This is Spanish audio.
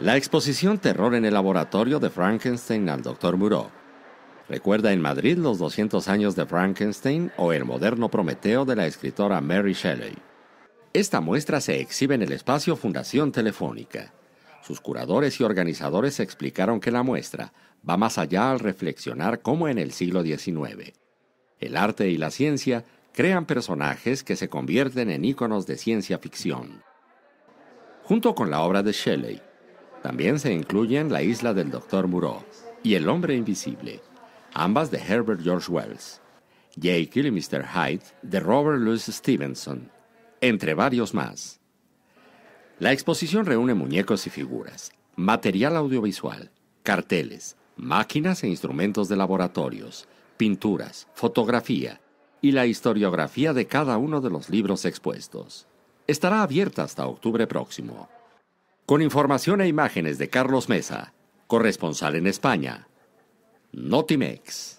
La exposición Terror en el Laboratorio de Frankenstein al Dr. muro recuerda en Madrid los 200 años de Frankenstein o el moderno Prometeo de la escritora Mary Shelley. Esta muestra se exhibe en el espacio Fundación Telefónica. Sus curadores y organizadores explicaron que la muestra va más allá al reflexionar cómo en el siglo XIX. El arte y la ciencia crean personajes que se convierten en íconos de ciencia ficción. Junto con la obra de Shelley, también se incluyen La isla del Dr. Moreau y El hombre invisible, ambas de Herbert George Wells, Jekyll y Mr. Hyde de Robert Louis Stevenson, entre varios más. La exposición reúne muñecos y figuras, material audiovisual, carteles, máquinas e instrumentos de laboratorios, pinturas, fotografía y la historiografía de cada uno de los libros expuestos. Estará abierta hasta octubre próximo. Con información e imágenes de Carlos Mesa, corresponsal en España. Notimex.